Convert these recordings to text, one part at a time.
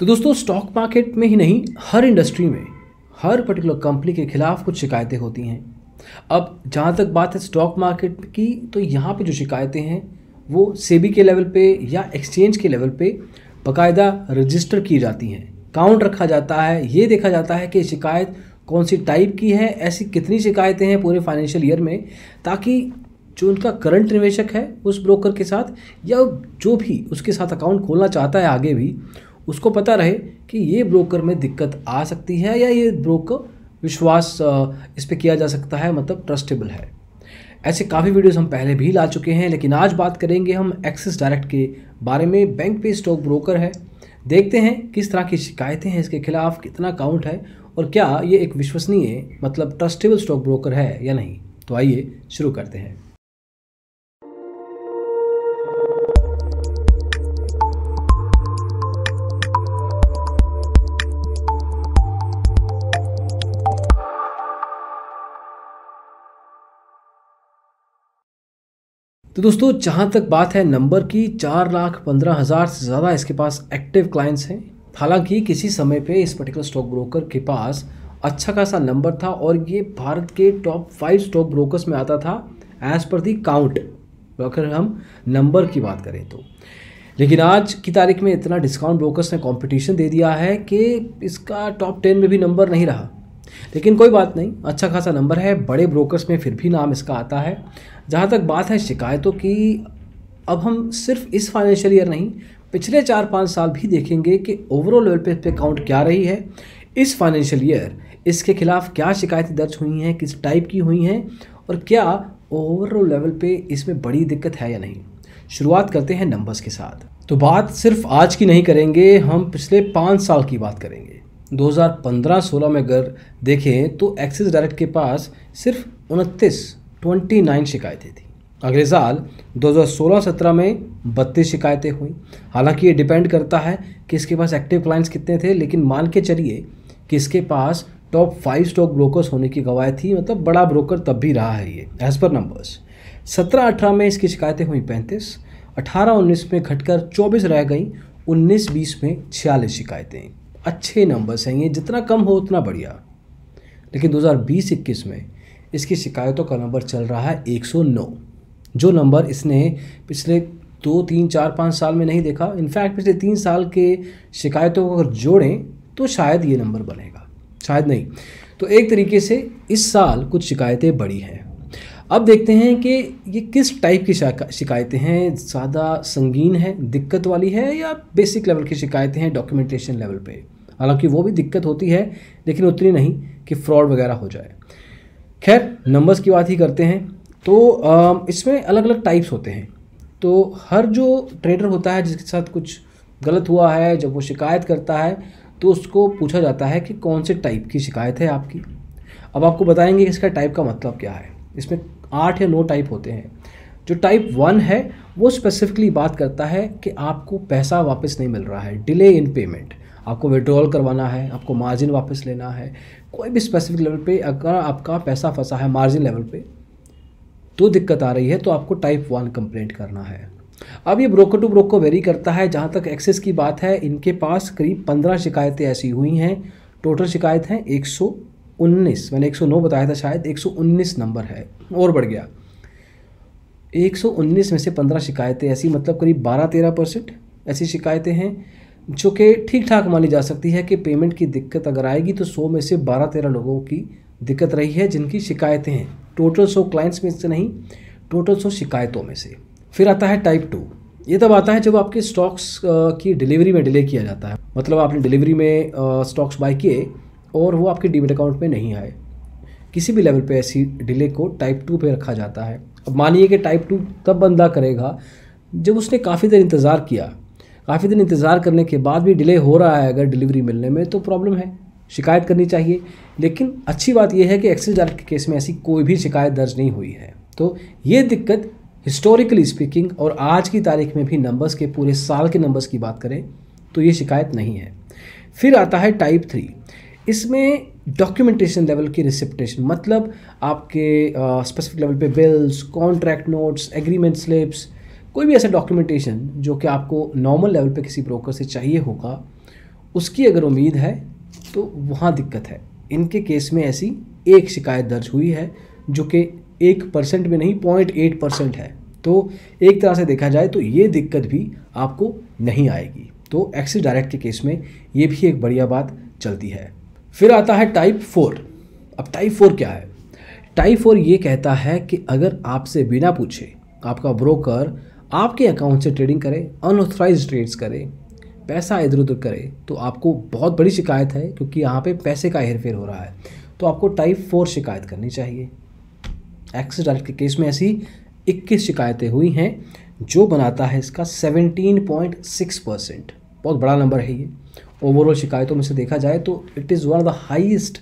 तो दोस्तों stock market में ही नहीं हर इंडस्ट्री में हर पर्टिकुलर कंपनी के खिलाफ कुछ शिकायतें होती हैं अब जहाँ तक बात है स्टॉक मार्केट की तो यहाँ पे जो शिकायतें हैं वो सेबी के लेवल पे या एक्सचेंज के लेवल पे बकायदा रजिस्टर की जाती हैं काउंट रखा जाता है ये देखा जाता है कि शिकायत कौन सी टाइप की है ऐसी कितनी शिकायतें हैं पूरे फाइनेंशियल ईयर में ताकि जो उनका करंट निवेशक है उस ब्रोकर के साथ या जो भी उसके साथ अकाउंट खोलना चाहता है आगे भी उसको पता रहे कि ये ब्रोकर में दिक्कत आ सकती है या ये ब्रोकर विश्वास इस पर किया जा सकता है मतलब ट्रस्टेबल है ऐसे काफ़ी वीडियोस हम पहले भी ला चुके हैं लेकिन आज बात करेंगे हम एक्सिस डायरेक्ट के बारे में बैंक पे स्टॉक ब्रोकर है देखते हैं किस तरह की शिकायतें हैं इसके खिलाफ कितना काउंट है और क्या ये एक विश्वसनीय मतलब ट्रस्टेबल स्टॉक ब्रोकर है या नहीं तो आइए शुरू करते हैं तो दोस्तों जहाँ तक बात है नंबर की चार लाख पंद्रह हज़ार से ज़्यादा इसके पास एक्टिव क्लाइंट्स हैं हालांकि किसी समय पे इस पर्टिकुलर स्टॉक ब्रोकर के पास अच्छा खासा नंबर था और ये भारत के टॉप फाइव स्टॉक ब्रोकर्स में आता था एज पर दी काउंट अगर हम नंबर की बात करें तो लेकिन आज की तारीख में इतना डिस्काउंट ब्रोकर्स ने कंपटीशन दे दिया है कि इसका टॉप टेन में भी नंबर नहीं रहा लेकिन कोई बात नहीं अच्छा खासा नंबर है बड़े ब्रोकर्स में फिर भी नाम इसका आता है जहाँ तक बात है शिकायतों की अब हम सिर्फ इस फाइनेंशियल ईयर नहीं पिछले चार पाँच साल भी देखेंगे कि ओवरऑल लेवल पे इस पर काउंट क्या रही है इस फाइनेंशियल ईयर इसके खिलाफ क्या शिकायतें दर्ज हुई हैं किस टाइप की हुई हैं और क्या ओवरऑल लेवल पे इसमें बड़ी दिक्कत है या नहीं शुरुआत करते हैं नंबर्स के साथ तो बात सिर्फ आज की नहीं करेंगे हम पिछले पाँच साल की बात करेंगे 2015-16 में अगर देखें तो एक्सिस डायरेक्ट के पास सिर्फ उनतीस ट्वेंटी नाइन शिकायतें थी अगले साल 2016-17 में बत्तीस शिकायतें हुई हालांकि ये डिपेंड करता है कि इसके पास एक्टिव क्लाइंट्स कितने थे लेकिन मान के चलिए कि इसके पास टॉप फाइव स्टॉक ब्रोकर्स होने की गवाह थी मतलब बड़ा ब्रोकर तब भी रहा है ये एज पर नंबर्स सत्रह अठारह में इसकी शिकायतें हुई पैंतीस अठारह उन्नीस में घटकर चौबीस रह गई उन्नीस बीस में छियालीस शिकायतें अच्छे नंबर्स हैं ये जितना कम हो उतना बढ़िया लेकिन 2020-21 में इसकी शिकायतों का नंबर चल रहा है 109 जो नंबर इसने पिछले दो तीन चार पाँच साल में नहीं देखा इनफैक्ट पिछले तीन साल के शिकायतों को अगर जोड़ें तो शायद ये नंबर बनेगा शायद नहीं तो एक तरीके से इस साल कुछ शिकायतें बढ़ी हैं अब देखते हैं कि ये किस टाइप की शिकायतें हैं ज़्यादा संगीन है दिक्कत वाली है या बेसिक लेवल की शिकायतें हैं डॉक्यूमेंटेशन लेवल पे हालांकि वो भी दिक्कत होती है लेकिन उतनी नहीं कि फ्रॉड वगैरह हो जाए खैर नंबर्स की बात ही करते हैं तो इसमें अलग अलग टाइप्स होते हैं तो हर जो ट्रेडर होता है जिसके साथ कुछ गलत हुआ है जब वो शिकायत करता है तो उसको पूछा जाता है कि कौन से टाइप की शिकायत है आपकी अब आपको बताएंगे कि इसका टाइप का मतलब क्या है इसमें आठ या नौ टाइप होते हैं जो टाइप वन है वो स्पेसिफिकली बात करता है कि आपको पैसा वापस नहीं मिल रहा है डिले इन पेमेंट आपको विड्रॉल करवाना है आपको मार्जिन वापस लेना है कोई भी स्पेसिफिक लेवल पे अगर आपका पैसा फंसा है मार्जिन लेवल पे तो दिक्कत आ रही है तो आपको टाइप वन कंप्लेंट करना है अब ये ब्रोकर टू ब्रोकर वेरी करता है जहाँ तक एक्सेस की बात है इनके पास करीब पंद्रह शिकायतें ऐसी हुई हैं टोटल शिकायत हैं एक सौ 119 मैंने 109 बताया था शायद 119 नंबर है और बढ़ गया 119 में से 15 शिकायतें ऐसी मतलब करीब 12-13 परसेंट ऐसी शिकायतें हैं जो कि ठीक ठाक मानी जा सकती है कि पेमेंट की दिक्कत अगर आएगी तो 100 में से 12-13 लोगों की दिक्कत रही है जिनकी शिकायतें हैं टोटल 100 क्लाइंट्स में से नहीं टोटल 100 शिकायतों में से फिर आता है टाइप टू ये तब आता है जब आपके स्टॉक्स की डिलीवरी में डिले किया जाता है मतलब आपने डिलीवरी में स्टॉक्स बाई किए और वो आपके डीमेट अकाउंट में नहीं आए किसी भी लेवल पे ऐसी डिले को टाइप टू पे रखा जाता है अब मानिए कि टाइप टू तब बंदा करेगा जब उसने काफ़ी देर इंतज़ार किया काफ़ी देर इंतज़ार करने के बाद भी डिले हो रहा है अगर डिलीवरी मिलने में तो प्रॉब्लम है शिकायत करनी चाहिए लेकिन अच्छी बात यह है कि एक्सेस डायरेक्ट के केस में ऐसी कोई भी शिकायत दर्ज नहीं हुई है तो ये दिक्कत हिस्टोरिकली स्पीकिंग और आज की तारीख में भी नंबर्स के पूरे साल के नंबर्स की बात करें तो ये शिकायत नहीं है फिर आता है टाइप थ्री इसमें डॉक्यूमेंटेशन लेवल की रिसिप्टेशन मतलब आपके स्पेसिफिक लेवल पे bills contract notes agreement slips कोई भी ऐसा डॉक्यूमेंटेशन जो कि आपको नॉर्मल लेवल पे किसी ब्रोकर से चाहिए होगा उसकी अगर उम्मीद है तो वहाँ दिक्कत है इनके केस में ऐसी एक शिकायत दर्ज हुई है जो कि एक परसेंट में नहीं पॉइंट एट परसेंट है तो एक तरह से देखा जाए तो ये दिक्कत भी आपको नहीं आएगी तो एक्सिस डायरेक्ट के केस में ये भी एक बढ़िया बात चलती है फिर आता है टाइप फोर अब टाइप फोर क्या है टाइप फोर ये कहता है कि अगर आपसे बिना पूछे आपका ब्रोकर आपके अकाउंट से ट्रेडिंग करे अनऑथराइज ट्रेड्स करे पैसा इधर उधर करे तो आपको बहुत बड़ी शिकायत है क्योंकि यहाँ पे पैसे का हेरफेर हो रहा है तो आपको टाइप फोर शिकायत करनी चाहिए एक्सिस डायरेक्ट के केस में ऐसी 21 शिकायतें हुई हैं जो बनाता है इसका 17.6 परसेंट बहुत बड़ा नंबर है ये ओवरऑल शिकायतों में से देखा जाए तो it is one of the highest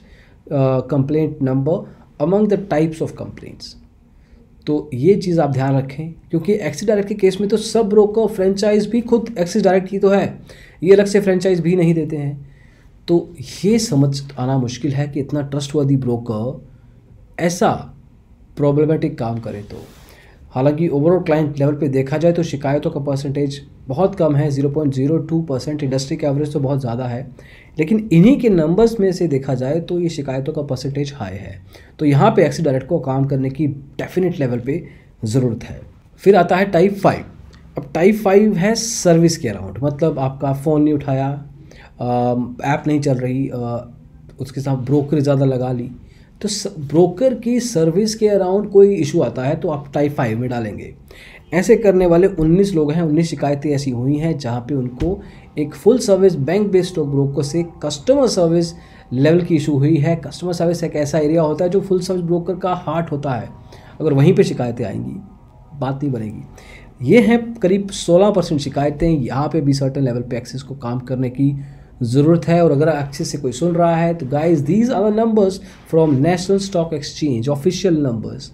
complaint number among the types of complaints तो ये चीज़ आप ध्यान रखें क्योंकि एक्सिस डायरेक्ट के केस में तो सब ब्रोकर फ्रेंचाइज भी खुद एक्सिस डायरेक्ट की तो है ये अलग से फ्रेंचाइज भी नहीं देते हैं तो ये समझ आना मुश्किल है कि इतना ट्रस्टवर्दी ब्रोकर ऐसा प्रॉब्लमेटिक काम करे तो हालांकि ओवरऑल क्लाइंट लेवल पे देखा जाए तो शिकायतों का परसेंटेज बहुत कम है 0.02 परसेंट इंडस्ट्री का एवरेज तो बहुत ज़्यादा है लेकिन इन्हीं के नंबर्स में से देखा जाए तो ये शिकायतों का परसेंटेज हाई है तो यहाँ पे एक्सी डायरेक्ट को काम करने की डेफिनेट लेवल पे ज़रूरत है फिर आता है टाइप फाइव अब टाइप फाइव है सर्विस के अराउंड मतलब आपका फ़ोन नहीं उठाया ऐप नहीं चल रही आ, उसके साथ ब्रोकर ज़्यादा लगा ली तो ब्रोकर की सर्विस के अराउंड कोई इशू आता है तो आप टाइप फाइव में डालेंगे ऐसे करने वाले 19 लोग हैं 19 शिकायतें ऐसी हुई हैं जहाँ पे उनको एक full service bank based stock broker से कस्टमर सर्विस लेवल की इशू हुई है कस्टमर सर्विस एक ऐसा एरिया होता है जो फुल सर्विस ब्रोकर का हार्ट होता है अगर वहीं पर शिकायतें आएंगी बात नहीं बनेगी ये हैं करीब 16 परसेंट शिकायतें यहाँ पर भी सर्टन लेवल पे एक्सेस को काम करने की ज़रूरत है और अगर अच्छे से कोई सुन रहा है तो guys these are numbers from national stock exchange official numbers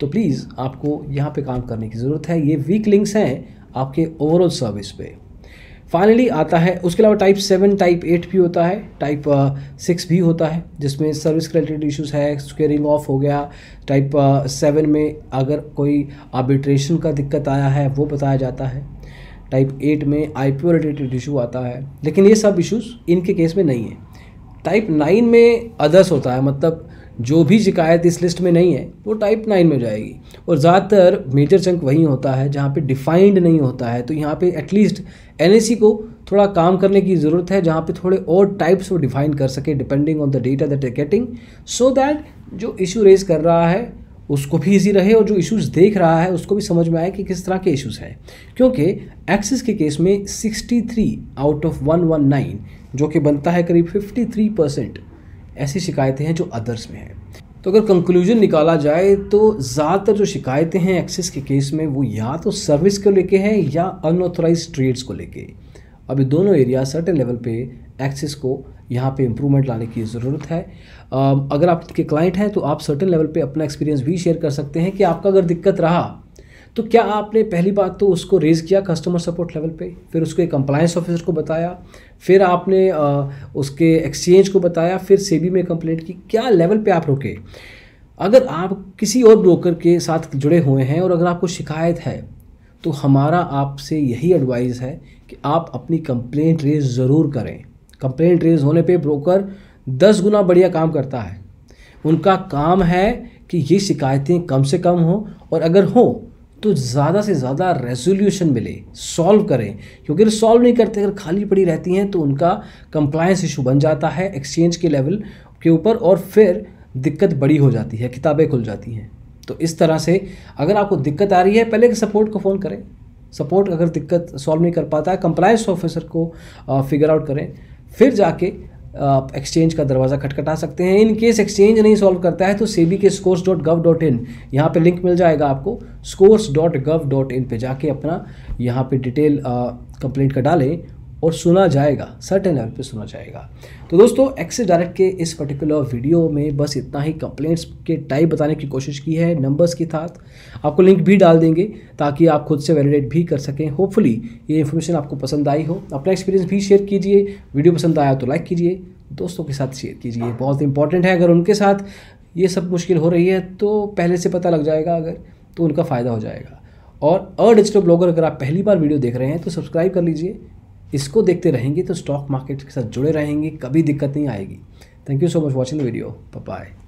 तो प्लीज़ आपको यहाँ पे काम करने की ज़रूरत है ये वीक लिंक्स हैं आपके ओवरऑल सर्विस पे फाइनली आता है उसके अलावा टाइप सेवन टाइप एट भी होता है टाइप सिक्स uh, भी होता है जिसमें सर्विस रिलेटेड इश्यूज है स्क्वेयरिंग ऑफ हो गया टाइप सेवन uh, में अगर कोई आर्बिट्रेशन का दिक्कत आया है वो बताया जाता है टाइप एट में आई पी रिलेटेड इशू आता है लेकिन ये सब इशूज़ इनके केस में नहीं है टाइप नाइन में अदर्स होता है मतलब जो भी शिकायत इस लिस्ट में नहीं है वो टाइप नाइन में जाएगी और ज़्यादातर मेजर चंक वहीं होता है जहाँ पे डिफाइंड नहीं होता है तो यहाँ पे एटलीस्ट एन को थोड़ा काम करने की ज़रूरत है जहाँ पे थोड़े और टाइप्स वो डिफाइन कर सके depending on the data that getting so that जो इशू रेज कर रहा है उसको भी इजी रहे और जो इश्यूज़ देख रहा है उसको भी समझ में आए कि किस तरह के इश्यूज़ हैं क्योंकि एक्सिस के केस में 63 आउट ऑफ 119 जो कि बनता है करीब 53 परसेंट ऐसी शिकायतें हैं जो अदर्स में हैं तो अगर कंक्लूजन निकाला जाए तो ज़्यादातर जो शिकायतें हैं एक्सेस के केस में वो या तो सर्विस को लेके हैं या अनऑथोराइज ट्रेड्स को लेके अभी दोनों एरिया सर्टन लेवल पे एक्सेस को यहाँ पे इम्प्रूवमेंट लाने की ज़रूरत है अगर आपके क्लाइंट हैं तो आप सर्टन लेवल पे अपना एक्सपीरियंस भी शेयर कर सकते हैं कि आपका अगर दिक्कत रहा तो क्या आपने पहली बात तो उसको रेज़ किया कस्टमर सपोर्ट लेवल पे फिर उसको एक कंप्लायंस ऑफिसर को बताया फिर आपने उसके एक्सचेंज को बताया फिर सेबी में कंप्लेंट की क्या लेवल पे आप रुके अगर आप किसी और ब्रोकर के साथ जुड़े हुए हैं और अगर आपको शिकायत है तो हमारा आपसे यही एडवाइस है कि आप अपनी कंप्लेंट रेज ज़रूर करें कंप्लेंट रेज होने पे ब्रोकर दस गुना बढ़िया काम करता है उनका काम है कि ये शिकायतें कम से कम हो और अगर हो तो ज़्यादा से ज़्यादा रेजोल्यूशन मिले सॉल्व करें क्योंकि अगर सॉल्व नहीं करते अगर खाली पड़ी रहती हैं तो उनका कंप्लायंस इशू बन जाता है एक्सचेंज के लेवल के ऊपर और फिर दिक्कत बड़ी हो जाती है किताबें खुल जाती हैं तो इस तरह से अगर आपको दिक्कत आ रही है पहले सपोर्ट को फ़ोन करें सपोर्ट अगर दिक्कत सॉल्व नहीं कर पाता है कंप्लायंस ऑफिसर को फिगर आउट करें फिर जाके आप एक्सचेंज का दरवाज़ा खटखटा सकते हैं इन केस एक्सचेंज नहीं सॉल्व करता है तो सेबी के scores dot gov dot in यहाँ पर लिंक मिल जाएगा आपको scores dot gov dot in पर जाके अपना यहाँ पर डिटेल कंप्लेंट का डालें और सुना जाएगा सर्टेन लेवल पे सुना जाएगा तो दोस्तों एक्सिस डायरेक्ट के इस पर्टिकुलर वीडियो में बस इतना ही कंप्लेंट्स के टाइप बताने की कोशिश की है नंबर्स के साथ आपको लिंक भी डाल देंगे ताकि आप खुद से वैलिडेट भी कर सकें होपफुली ये इन्फॉर्मेशन आपको पसंद आई हो अपना एक्सपीरियंस भी शेयर कीजिए वीडियो पसंद आया तो लाइक कीजिए दोस्तों के साथ शेयर कीजिए बहुत इंपॉर्टेंट है अगर उनके साथ ये सब मुश्किल हो रही है तो पहले से पता लग जाएगा अगर तो उनका फ़ायदा हो जाएगा और अ डिजिटल ब्लॉगर अगर आप पहली बार वीडियो देख रहे हैं तो सब्सक्राइब कर लीजिए इसको देखते रहेंगे तो स्टॉक मार्केट के साथ जुड़े रहेंगे कभी दिक्कत नहीं आएगी thank you so much watching the video bye